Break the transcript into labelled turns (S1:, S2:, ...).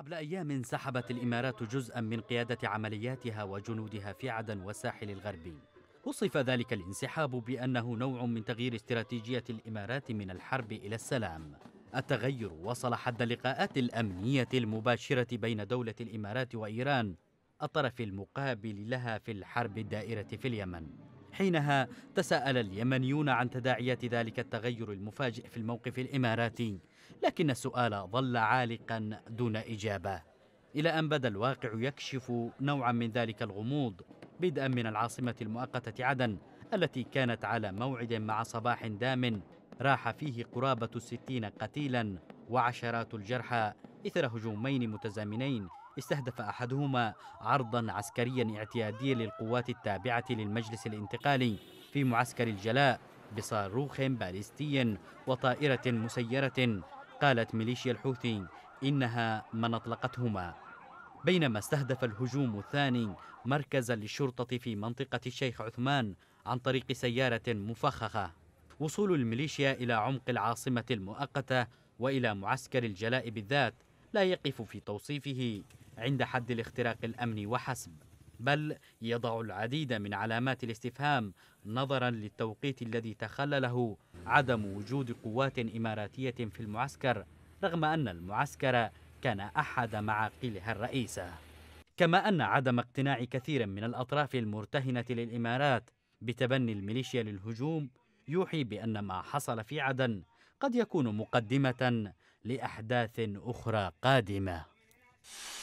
S1: قبل أيام سحبت الإمارات جزءا من قيادة عملياتها وجنودها في عدن والساحل الغربي وصف ذلك الانسحاب بأنه نوع من تغيير استراتيجية الإمارات من الحرب إلى السلام التغير وصل حد اللقاءات الأمنية المباشرة بين دولة الإمارات وإيران الطرف المقابل لها في الحرب الدائرة في اليمن حينها تساءل اليمنيون عن تداعيات ذلك التغير المفاجئ في الموقف الإماراتي لكن السؤال ظل عالقا دون إجابة إلى أن بدا الواقع يكشف نوعا من ذلك الغموض بدءا من العاصمة المؤقتة عدن التي كانت على موعد مع صباح دام راح فيه قرابة الستين قتيلا وعشرات الجرحى إثر هجومين متزامنين استهدف أحدهما عرضا عسكريا اعتياديا للقوات التابعة للمجلس الانتقالي في معسكر الجلاء بصاروخ باليستي وطائرة مسيرة قالت ميليشيا الحوثي إنها من أطلقتهما بينما استهدف الهجوم الثاني مركزا للشرطة في منطقة الشيخ عثمان عن طريق سيارة مفخخة وصول الميليشيا إلى عمق العاصمة المؤقتة وإلى معسكر الجلاء بالذات لا يقف في توصيفه عند حد الاختراق الأمني وحسب بل يضع العديد من علامات الاستفهام نظرا للتوقيت الذي تخلله عدم وجود قوات إماراتية في المعسكر رغم أن المعسكر كان أحد معاقلها الرئيسة كما أن عدم اقتناع كثير من الأطراف المرتهنة للإمارات بتبني الميليشيا للهجوم يوحي بأن ما حصل في عدن قد يكون مقدمة لأحداث أخرى قادمة